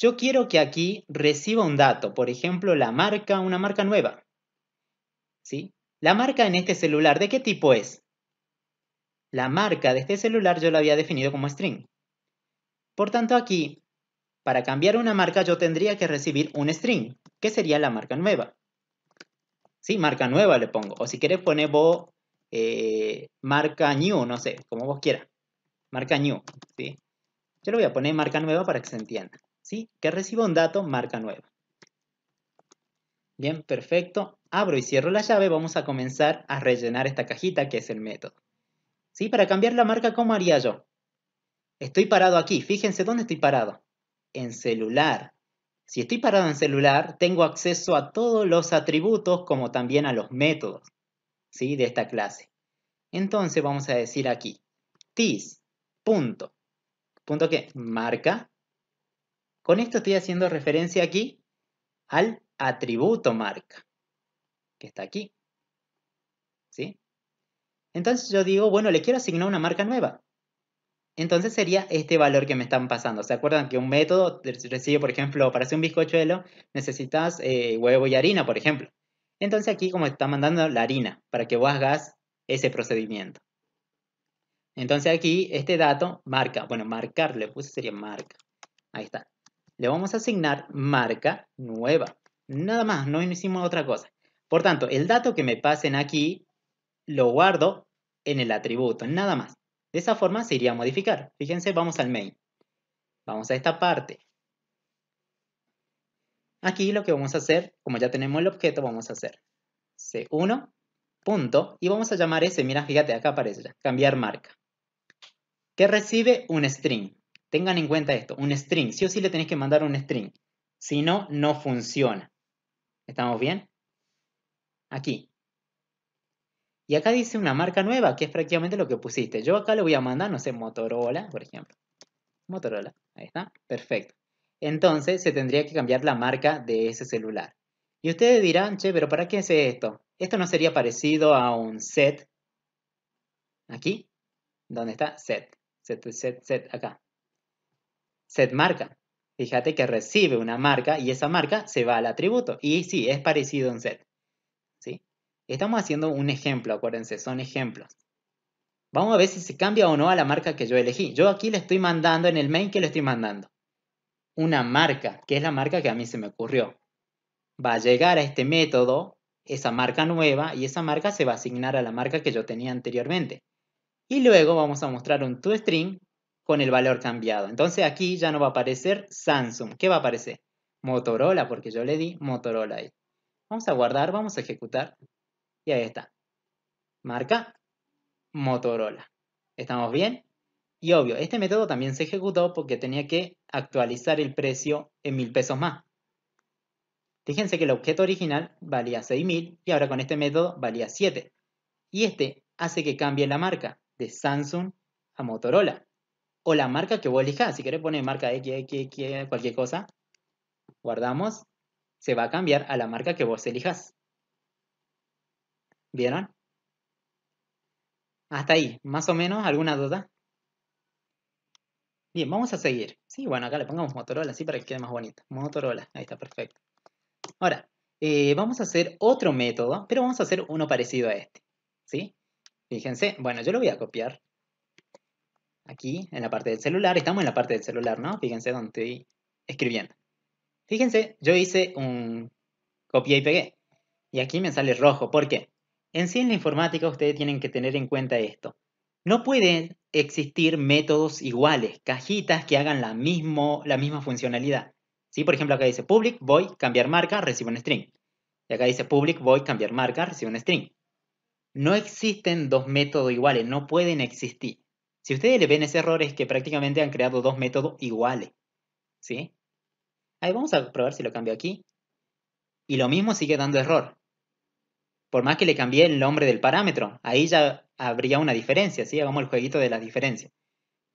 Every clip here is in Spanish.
yo quiero que aquí reciba un dato, por ejemplo, la marca, una marca nueva. ¿Sí? La marca en este celular, ¿de qué tipo es? La marca de este celular yo la había definido como string. Por tanto, aquí, para cambiar una marca, yo tendría que recibir un string, que sería la marca nueva. Sí, marca nueva le pongo. O si quieres poner vos eh, marca new, no sé, como vos quieras. Marca new, ¿sí? Yo le voy a poner marca nueva para que se entienda. ¿sí? Que reciba un dato marca nueva. Bien, perfecto. Abro y cierro la llave, vamos a comenzar a rellenar esta cajita que es el método. ¿Sí? Para cambiar la marca, ¿cómo haría yo? Estoy parado aquí, fíjense dónde estoy parado. En celular. Si estoy parado en celular, tengo acceso a todos los atributos como también a los métodos ¿sí? de esta clase. Entonces vamos a decir aquí, this punto, punto que marca con esto estoy haciendo referencia aquí al atributo marca, que está aquí. ¿Sí? Entonces yo digo, bueno, le quiero asignar una marca nueva. Entonces sería este valor que me están pasando. ¿Se acuerdan que un método recibe, por ejemplo, para hacer un bizcochuelo necesitas eh, huevo y harina, por ejemplo? Entonces aquí como está mandando la harina para que vos hagas ese procedimiento. Entonces aquí este dato marca, bueno, marcar le puse sería marca. Ahí está le vamos a asignar marca nueva. Nada más, no hicimos otra cosa. Por tanto, el dato que me pasen aquí lo guardo en el atributo, nada más. De esa forma se iría a modificar. Fíjense, vamos al main. Vamos a esta parte. Aquí lo que vamos a hacer, como ya tenemos el objeto, vamos a hacer C1, punto, y vamos a llamar ese, mira, fíjate, acá aparece ya, cambiar marca, que recibe un string. Tengan en cuenta esto, un string, sí o sí le tenéis que mandar un string, si no, no funciona. ¿Estamos bien? Aquí. Y acá dice una marca nueva, que es prácticamente lo que pusiste. Yo acá le voy a mandar, no sé, Motorola, por ejemplo. Motorola, ahí está, perfecto. Entonces se tendría que cambiar la marca de ese celular. Y ustedes dirán, che, pero ¿para qué hace esto? Esto no sería parecido a un set. Aquí, ¿Dónde está set, set, set, set, acá set marca. Fíjate que recibe una marca y esa marca se va al atributo. Y sí, es parecido en set. ¿sí? Estamos haciendo un ejemplo, acuérdense, son ejemplos. Vamos a ver si se cambia o no a la marca que yo elegí. Yo aquí le estoy mandando en el main que le estoy mandando. Una marca, que es la marca que a mí se me ocurrió. Va a llegar a este método esa marca nueva y esa marca se va a asignar a la marca que yo tenía anteriormente. Y luego vamos a mostrar un toString con el valor cambiado. Entonces aquí ya no va a aparecer Samsung. ¿Qué va a aparecer? Motorola, porque yo le di Motorola ahí. Vamos a guardar, vamos a ejecutar. Y ahí está. Marca Motorola. ¿Estamos bien? Y obvio, este método también se ejecutó porque tenía que actualizar el precio en mil pesos más. Fíjense que el objeto original valía 6.000 y ahora con este método valía 7. Y este hace que cambie la marca de Samsung a Motorola o la marca que vos elijas. Si querés poner marca X, cualquier cosa, guardamos, se va a cambiar a la marca que vos elijas. ¿Vieron? Hasta ahí, más o menos, ¿alguna duda? Bien, vamos a seguir. Sí, bueno, acá le pongamos Motorola, así para que quede más bonito. Motorola, ahí está, perfecto. Ahora, eh, vamos a hacer otro método, pero vamos a hacer uno parecido a este. ¿Sí? Fíjense, bueno, yo lo voy a copiar aquí en la parte del celular, estamos en la parte del celular, ¿no? Fíjense donde estoy escribiendo. Fíjense, yo hice un copié y pegué. Y aquí me sale rojo. ¿Por qué? En sí en la informática ustedes tienen que tener en cuenta esto. No pueden existir métodos iguales, cajitas que hagan la, mismo, la misma funcionalidad. ¿Sí? Por ejemplo, acá dice public, voy, cambiar marca, recibo un string. Y acá dice public, voy, cambiar marca, recibo un string. No existen dos métodos iguales, no pueden existir. Si ustedes le ven ese error es que prácticamente han creado dos métodos iguales. ¿Sí? Ahí vamos a probar si lo cambio aquí. Y lo mismo sigue dando error. Por más que le cambié el nombre del parámetro, ahí ya habría una diferencia, ¿sí? Hagamos el jueguito de las diferencias.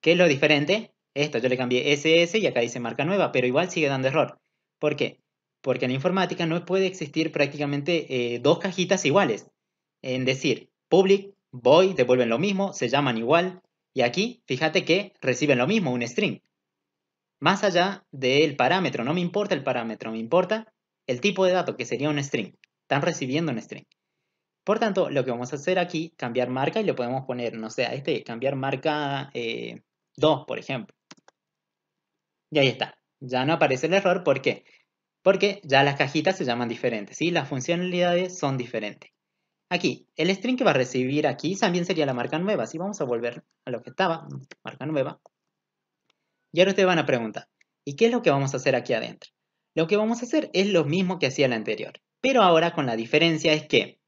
¿Qué es lo diferente? Esto, yo le cambié SS y acá dice marca nueva, pero igual sigue dando error. ¿Por qué? Porque en informática no puede existir prácticamente eh, dos cajitas iguales. En decir, public, void, devuelven lo mismo, se llaman igual, y aquí, fíjate que reciben lo mismo, un string. Más allá del parámetro, no me importa el parámetro, me importa el tipo de dato, que sería un string. Están recibiendo un string. Por tanto, lo que vamos a hacer aquí, cambiar marca y le podemos poner, no sé, este, cambiar marca 2, eh, por ejemplo. Y ahí está. Ya no aparece el error. ¿Por qué? Porque ya las cajitas se llaman diferentes, ¿sí? Las funcionalidades son diferentes. Aquí, el string que va a recibir aquí también sería la marca nueva. Así vamos a volver a lo que estaba, marca nueva. Y ahora ustedes van a preguntar, ¿y qué es lo que vamos a hacer aquí adentro? Lo que vamos a hacer es lo mismo que hacía la anterior. Pero ahora con la diferencia es que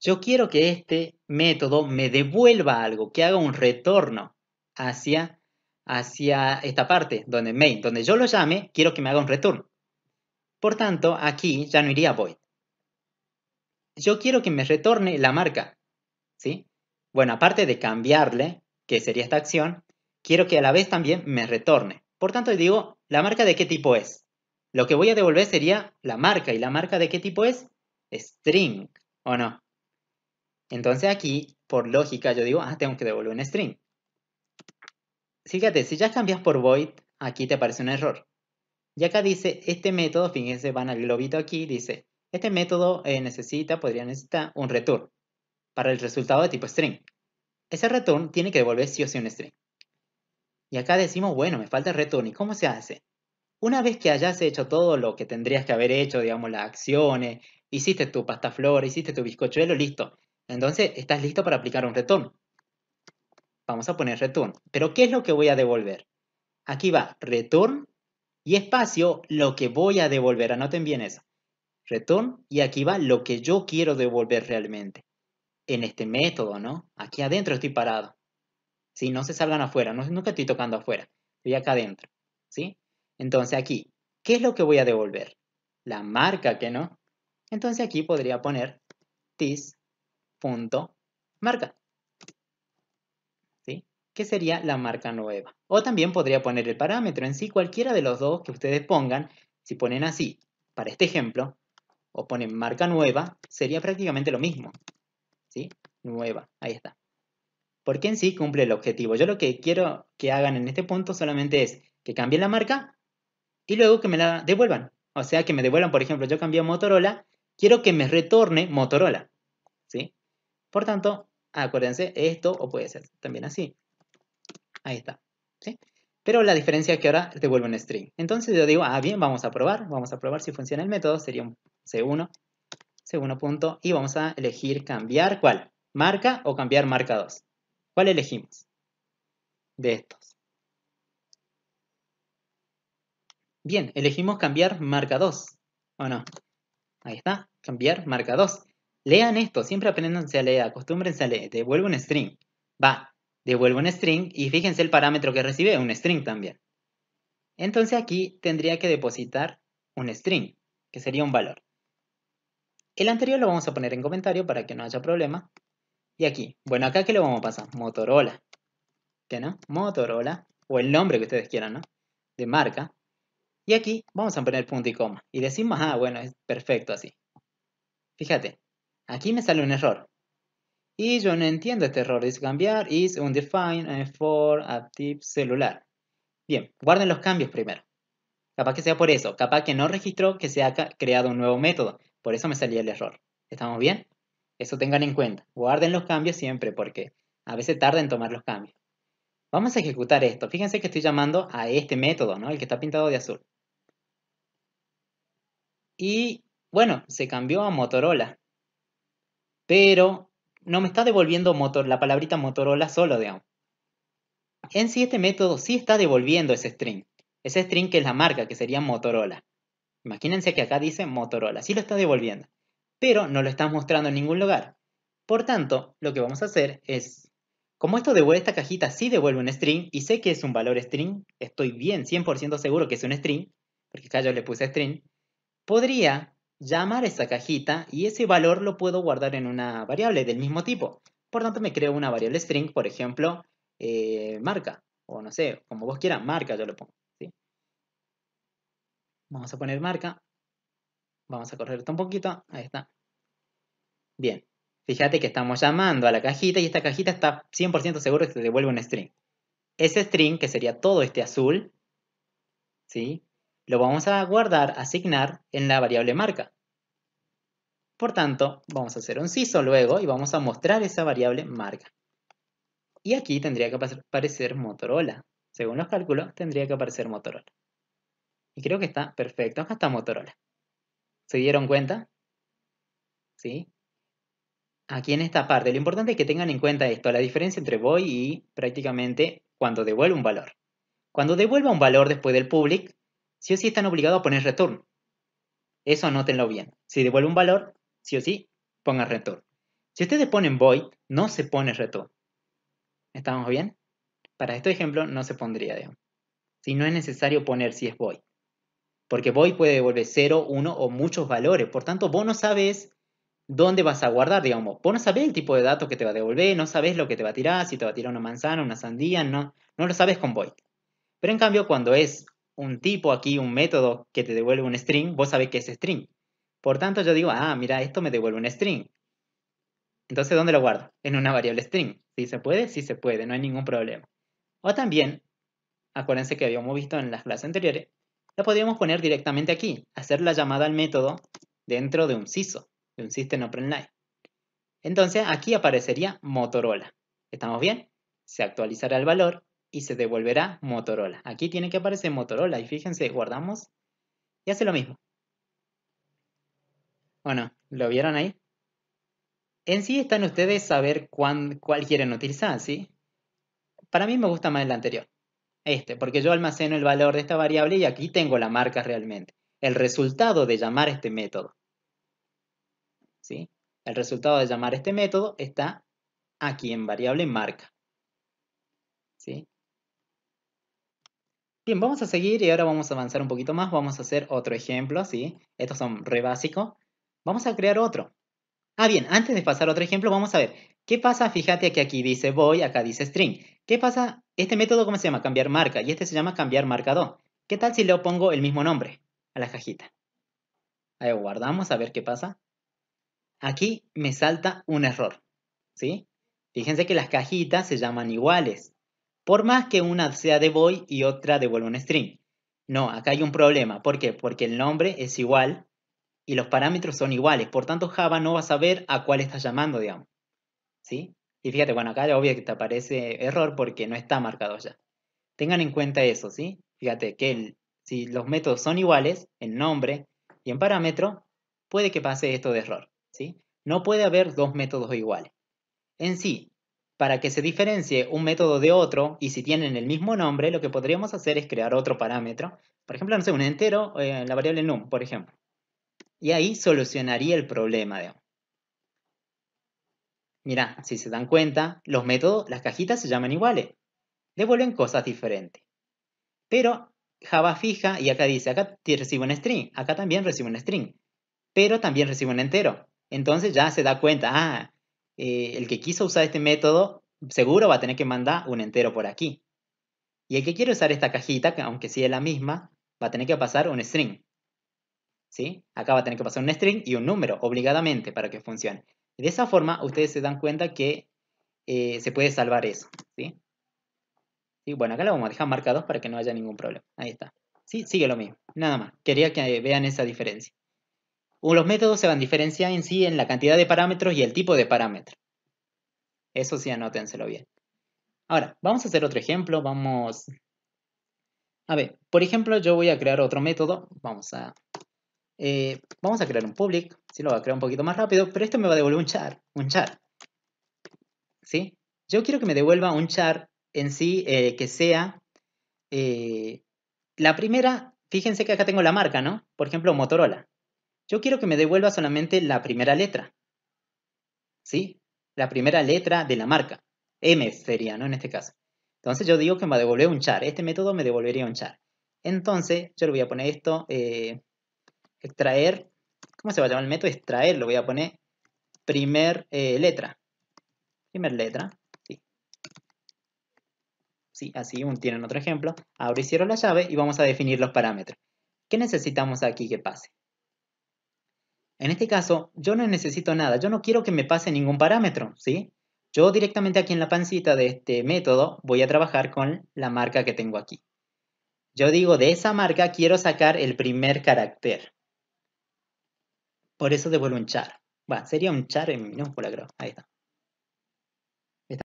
yo quiero que este método me devuelva algo, que haga un retorno hacia, hacia esta parte, donde main, donde yo lo llame, quiero que me haga un retorno. Por tanto, aquí ya no iría void, yo quiero que me retorne la marca, ¿sí? Bueno, aparte de cambiarle, que sería esta acción, quiero que a la vez también me retorne. Por tanto, digo, ¿la marca de qué tipo es? Lo que voy a devolver sería la marca. ¿Y la marca de qué tipo es? String, ¿o no? Entonces aquí, por lógica, yo digo, ah, tengo que devolver un string. Fíjate, si ya cambias por void, aquí te aparece un error. Y acá dice, este método, fíjense, van al globito aquí, dice, este método eh, necesita, podría necesitar un return para el resultado de tipo string. Ese return tiene que devolver sí o sí un string. Y acá decimos, bueno, me falta el return. ¿Y cómo se hace? Una vez que hayas hecho todo lo que tendrías que haber hecho, digamos, las acciones, hiciste tu pasta flor, hiciste tu bizcochuelo, listo. Entonces, estás listo para aplicar un return. Vamos a poner return. Pero, ¿qué es lo que voy a devolver? Aquí va return y espacio lo que voy a devolver. Anoten bien eso return, y aquí va lo que yo quiero devolver realmente. En este método, ¿no? Aquí adentro estoy parado. Si no se salgan afuera, no, nunca estoy tocando afuera, estoy acá adentro, ¿sí? Entonces aquí, ¿qué es lo que voy a devolver? La marca que no. Entonces aquí podría poner this.marca. ¿Sí? Que sería la marca nueva. O también podría poner el parámetro en sí, cualquiera de los dos que ustedes pongan. Si ponen así, para este ejemplo, o ponen marca nueva, sería prácticamente lo mismo. ¿Sí? Nueva, ahí está. Porque en sí cumple el objetivo. Yo lo que quiero que hagan en este punto solamente es que cambien la marca y luego que me la devuelvan. O sea, que me devuelvan, por ejemplo, yo cambié a Motorola, quiero que me retorne Motorola. ¿Sí? Por tanto, acuérdense, esto o puede ser también así. Ahí está. ¿Sí? Pero la diferencia es que ahora devuelve un string. Entonces yo digo, ah, bien, vamos a probar. Vamos a probar si funciona el método. Sería un C1, C1 punto, y vamos a elegir cambiar, ¿cuál? Marca o cambiar marca 2. ¿Cuál elegimos? De estos. Bien, elegimos cambiar marca 2, ¿o no? Ahí está, cambiar marca 2. Lean esto, siempre aprendanse a leer, acostúmbrense a leer. Devuelve un string. Va, devuelve un string y fíjense el parámetro que recibe, un string también. Entonces aquí tendría que depositar un string, que sería un valor. El anterior lo vamos a poner en comentario para que no haya problema. Y aquí, bueno, acá que le vamos a pasar, Motorola. ¿Qué no? Motorola, o el nombre que ustedes quieran, ¿no? De marca. Y aquí vamos a poner punto y coma. Y decimos, ah, bueno, es perfecto así. Fíjate, aquí me sale un error. Y yo no entiendo este error. Dice cambiar is undefined eh, for tip celular. Bien, guarden los cambios primero. Capaz que sea por eso. Capaz que no registró que se ha creado un nuevo método. Por eso me salía el error. ¿Estamos bien? Eso tengan en cuenta. Guarden los cambios siempre porque a veces tarda en tomar los cambios. Vamos a ejecutar esto. Fíjense que estoy llamando a este método, ¿no? El que está pintado de azul. Y bueno, se cambió a Motorola. Pero no me está devolviendo motor, la palabrita Motorola solo, digamos. En sí, este método sí está devolviendo ese string. Ese string que es la marca, que sería Motorola. Imagínense que acá dice Motorola, sí lo está devolviendo, pero no lo está mostrando en ningún lugar. Por tanto, lo que vamos a hacer es, como esto devuelve esta cajita, sí devuelve un string, y sé que es un valor string, estoy bien 100% seguro que es un string, porque acá yo le puse string, podría llamar esa cajita y ese valor lo puedo guardar en una variable del mismo tipo. Por tanto, me creo una variable string, por ejemplo, eh, marca, o no sé, como vos quieras, marca yo lo pongo. Vamos a poner marca. Vamos a correr esto un poquito. Ahí está. Bien. Fíjate que estamos llamando a la cajita y esta cajita está 100% seguro que se devuelve un string. Ese string, que sería todo este azul, ¿sí? lo vamos a guardar, asignar en la variable marca. Por tanto, vamos a hacer un CISO luego y vamos a mostrar esa variable marca. Y aquí tendría que aparecer Motorola. Según los cálculos, tendría que aparecer Motorola. Y creo que está perfecto. Acá está Motorola. ¿Se dieron cuenta? ¿Sí? Aquí en esta parte, lo importante es que tengan en cuenta esto, la diferencia entre voy y prácticamente cuando devuelve un valor. Cuando devuelva un valor después del public, sí o sí están obligados a poner return. Eso anótenlo bien. Si devuelve un valor, sí o sí, pongan return. Si ustedes ponen void, no se pone return. ¿Estamos bien? Para este ejemplo no se pondría, digamos. Si no es necesario poner si es void porque void puede devolver 0, 1 o muchos valores. Por tanto, vos no sabes dónde vas a guardar, digamos. Vos no sabes el tipo de datos que te va a devolver, no sabes lo que te va a tirar, si te va a tirar una manzana, una sandía, no, no lo sabes con void. Pero en cambio, cuando es un tipo aquí, un método que te devuelve un string, vos sabés que es string. Por tanto, yo digo, ah, mira, esto me devuelve un string. Entonces, ¿dónde lo guardo? En una variable string. Si se puede? Sí se puede, no hay ningún problema. O también, acuérdense que habíamos visto en las clases anteriores, la podríamos poner directamente aquí, hacer la llamada al método dentro de un SISO, de un System Open Line. Entonces aquí aparecería Motorola. ¿Estamos bien? Se actualizará el valor y se devolverá Motorola. Aquí tiene que aparecer Motorola y fíjense, guardamos y hace lo mismo. Bueno, ¿lo vieron ahí? En sí están ustedes saber ver cuál quieren utilizar, ¿sí? Para mí me gusta más el anterior este, porque yo almaceno el valor de esta variable y aquí tengo la marca realmente. El resultado de llamar este método. ¿sí? El resultado de llamar este método está aquí en variable marca. ¿sí? Bien, vamos a seguir y ahora vamos a avanzar un poquito más. Vamos a hacer otro ejemplo, ¿sí? Estos son re básicos. Vamos a crear otro. Ah, bien, antes de pasar a otro ejemplo, vamos a ver. ¿Qué pasa? Fíjate que aquí dice voy, acá dice string. ¿Qué pasa este método, ¿cómo se llama? Cambiar marca. Y este se llama cambiar marcador. ¿Qué tal si le pongo el mismo nombre a la cajita? Ahí guardamos a ver qué pasa. Aquí me salta un error. ¿Sí? Fíjense que las cajitas se llaman iguales. Por más que una sea de void y otra devuelva un string. No, acá hay un problema. ¿Por qué? Porque el nombre es igual y los parámetros son iguales. Por tanto, Java no va a saber a cuál está llamando, digamos. ¿Sí? Y fíjate, bueno, acá obvio que te aparece error porque no está marcado ya. Tengan en cuenta eso, ¿sí? Fíjate que si los métodos son iguales en nombre y en parámetro, puede que pase esto de error, ¿sí? No puede haber dos métodos iguales. En sí, para que se diferencie un método de otro y si tienen el mismo nombre, lo que podríamos hacer es crear otro parámetro. Por ejemplo, no sé, un entero, en eh, la variable num, por ejemplo. Y ahí solucionaría el problema, digamos. Mirá, si se dan cuenta, los métodos, las cajitas se llaman iguales. Devuelven cosas diferentes. Pero Java fija y acá dice, acá recibe un string, acá también recibe un string, pero también recibe un entero. Entonces ya se da cuenta, ah, eh, el que quiso usar este método seguro va a tener que mandar un entero por aquí. Y el que quiere usar esta cajita, aunque sí es la misma, va a tener que pasar un string. ¿Sí? Acá va a tener que pasar un string y un número, obligadamente, para que funcione. De esa forma, ustedes se dan cuenta que eh, se puede salvar eso. ¿sí? Y bueno, acá lo vamos a dejar marcados para que no haya ningún problema. Ahí está. Sí, sigue lo mismo. Nada más. Quería que vean esa diferencia. Los métodos se van a diferenciar en sí en la cantidad de parámetros y el tipo de parámetros. Eso sí, anótenselo bien. Ahora, vamos a hacer otro ejemplo. Vamos... A ver, por ejemplo, yo voy a crear otro método. Vamos a eh, vamos a crear un public, si lo va a crear un poquito más rápido, pero esto me va a devolver un char, un char. ¿sí? Yo quiero que me devuelva un char en sí eh, que sea eh, la primera, fíjense que acá tengo la marca, ¿no? Por ejemplo, Motorola. Yo quiero que me devuelva solamente la primera letra, ¿sí? La primera letra de la marca. M sería, ¿no? En este caso. Entonces yo digo que me va a devolver un char. Este método me devolvería un char. Entonces yo le voy a poner esto, extraer, ¿cómo se va a llamar el método? Extraer, lo voy a poner primer eh, letra. Primer letra, sí. Sí, así tienen otro ejemplo. Ahora y la llave y vamos a definir los parámetros. ¿Qué necesitamos aquí que pase? En este caso, yo no necesito nada. Yo no quiero que me pase ningún parámetro, ¿sí? Yo directamente aquí en la pancita de este método voy a trabajar con la marca que tengo aquí. Yo digo, de esa marca quiero sacar el primer carácter. Por eso devuelvo un char. Bueno, sería un char en minúscula, creo. Ahí está.